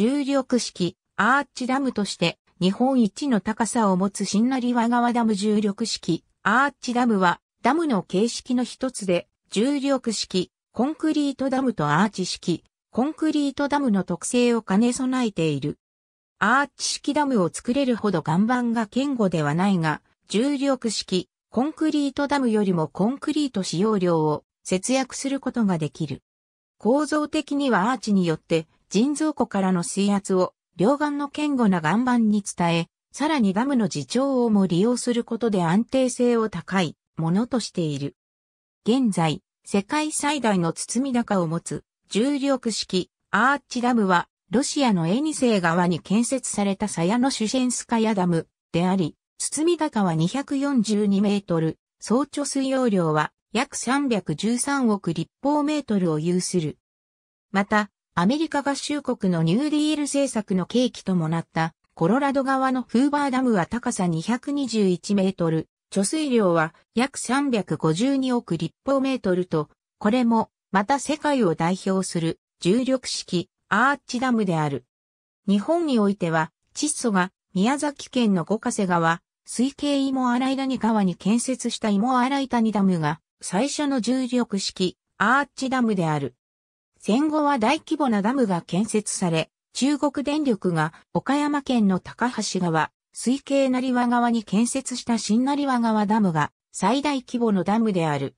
重力式アーチダムとして日本一の高さを持つ新成和川ダム重力式アーチダムはダムの形式の一つで重力式コンクリートダムとアーチ式コンクリートダムの特性を兼ね備えている。アーチ式ダムを作れるほど岩盤が堅固ではないが、重力式コンクリートダムよりもコンクリート使用量を節約することができる。構造的にはアーチによって腎臓庫からの水圧を両岸の堅固な岩盤に伝え、さらにダムの自重をも利用することで安定性を高いものとしている。現在、世界最大の包み高を持つ重力式アーチダムはロシアのエニセイ川に建設された鞘のシュシェンスカヤダムであり、包み高は242メートル、総貯水容量は約313億立方メートルを有する。また、アメリカ合衆国のニューディール政策の契機ともなったコロラド川のフーバーダムは高さ221メートル、貯水量は約352億立方メートルと、これもまた世界を代表する重力式アーチダムである。日本においては窒素が宮崎県の五ヶ瀬川、水系芋洗谷川に建設した芋洗谷ダムが最初の重力式アーチダムである。戦後は大規模なダムが建設され、中国電力が岡山県の高橋川、水系成和川に建設した新成和川ダムが最大規模のダムである。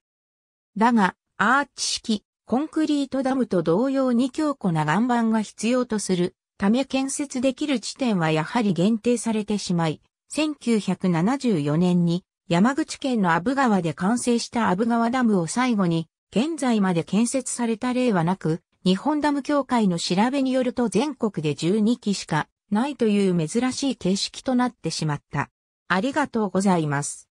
だが、アーチ式コンクリートダムと同様に強固な岩盤が必要とするため建設できる地点はやはり限定されてしまい、1974年に山口県の阿武川で完成した阿武川ダムを最後に現在まで建設された例はなく、日本ダム協会の調べによると全国で12基しかないという珍しい形式となってしまった。ありがとうございます。